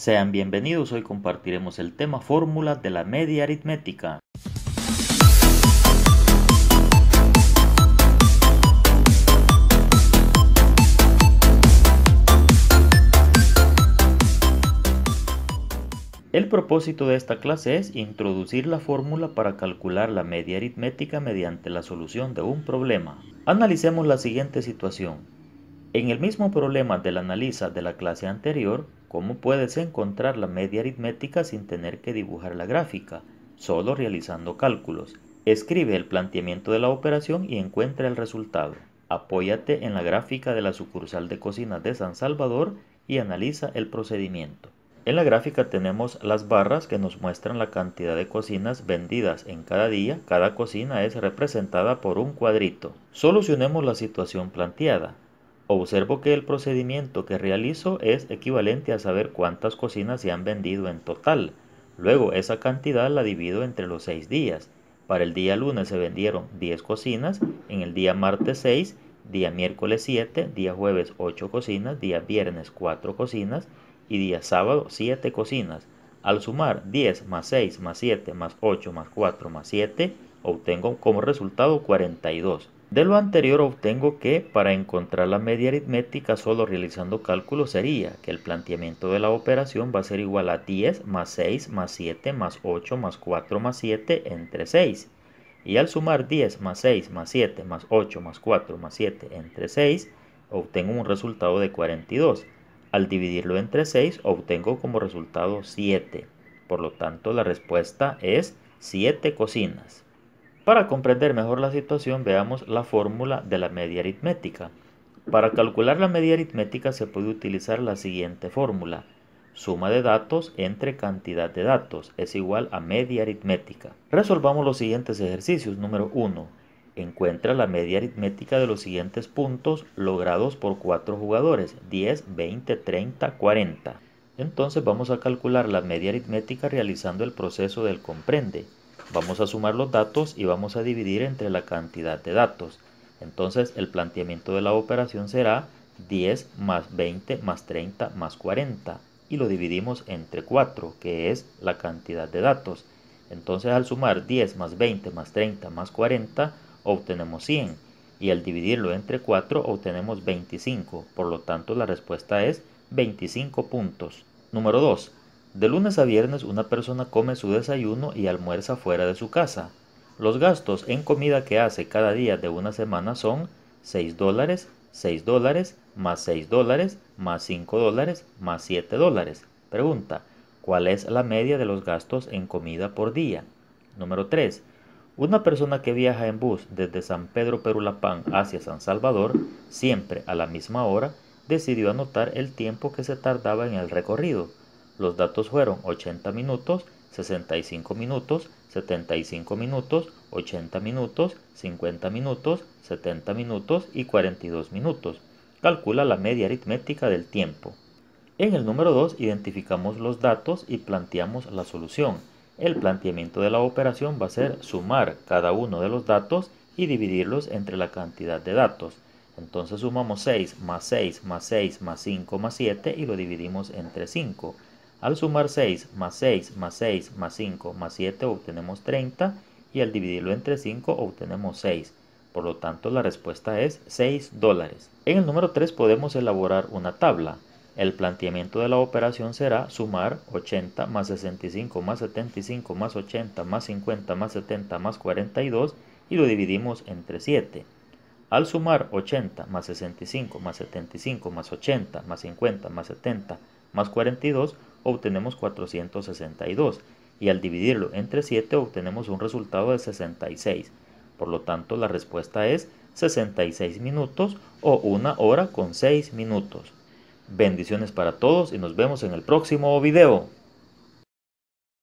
Sean bienvenidos, hoy compartiremos el tema fórmula de la media aritmética. El propósito de esta clase es introducir la fórmula para calcular la media aritmética mediante la solución de un problema. Analicemos la siguiente situación. En el mismo problema del analiza de la clase anterior, ¿Cómo puedes encontrar la media aritmética sin tener que dibujar la gráfica? Solo realizando cálculos. Escribe el planteamiento de la operación y encuentra el resultado. Apóyate en la gráfica de la sucursal de cocinas de San Salvador y analiza el procedimiento. En la gráfica tenemos las barras que nos muestran la cantidad de cocinas vendidas en cada día. Cada cocina es representada por un cuadrito. Solucionemos la situación planteada. Observo que el procedimiento que realizo es equivalente a saber cuántas cocinas se han vendido en total. Luego esa cantidad la divido entre los 6 días. Para el día lunes se vendieron 10 cocinas, en el día martes 6, día miércoles 7, día jueves 8 cocinas, día viernes 4 cocinas y día sábado 7 cocinas. Al sumar 10 más 6 más 7 más 8 más 4 más 7, obtengo como resultado 42. De lo anterior obtengo que para encontrar la media aritmética solo realizando cálculos sería que el planteamiento de la operación va a ser igual a 10 más 6 más 7 más 8 más 4 más 7 entre 6. Y al sumar 10 más 6 más 7 más 8 más 4 más 7 entre 6 obtengo un resultado de 42. Al dividirlo entre 6 obtengo como resultado 7. Por lo tanto la respuesta es 7 cocinas. Para comprender mejor la situación, veamos la fórmula de la media aritmética. Para calcular la media aritmética se puede utilizar la siguiente fórmula. Suma de datos entre cantidad de datos es igual a media aritmética. Resolvamos los siguientes ejercicios. Número 1. Encuentra la media aritmética de los siguientes puntos logrados por 4 jugadores. 10, 20, 30, 40. Entonces vamos a calcular la media aritmética realizando el proceso del comprende. Vamos a sumar los datos y vamos a dividir entre la cantidad de datos. Entonces el planteamiento de la operación será 10 más 20 más 30 más 40 y lo dividimos entre 4 que es la cantidad de datos. Entonces al sumar 10 más 20 más 30 más 40 obtenemos 100 y al dividirlo entre 4 obtenemos 25. Por lo tanto la respuesta es 25 puntos. Número 2. De lunes a viernes una persona come su desayuno y almuerza fuera de su casa. Los gastos en comida que hace cada día de una semana son 6 dólares, 6 dólares, más 6 dólares, más 5 dólares, más 7 dólares. Pregunta, ¿cuál es la media de los gastos en comida por día? Número 3. Una persona que viaja en bus desde San Pedro Perulapán hacia San Salvador, siempre a la misma hora, decidió anotar el tiempo que se tardaba en el recorrido. Los datos fueron 80 minutos, 65 minutos, 75 minutos, 80 minutos, 50 minutos, 70 minutos y 42 minutos. Calcula la media aritmética del tiempo. En el número 2 identificamos los datos y planteamos la solución. El planteamiento de la operación va a ser sumar cada uno de los datos y dividirlos entre la cantidad de datos. Entonces sumamos 6 más 6 más 6 más 5 más 7 y lo dividimos entre 5. Al sumar 6 más 6 más 6 más 5 más 7 obtenemos 30 y al dividirlo entre 5 obtenemos 6. Por lo tanto, la respuesta es 6 dólares. En el número 3 podemos elaborar una tabla. El planteamiento de la operación será sumar 80 más 65 más 75 más 80 más 50 más 70 más 42 y lo dividimos entre 7. Al sumar 80 más 65 más 75 más 80 más 50 más 70 más 42 obtenemos 462 y al dividirlo entre 7 obtenemos un resultado de 66. Por lo tanto, la respuesta es 66 minutos o una hora con 6 minutos. Bendiciones para todos y nos vemos en el próximo video.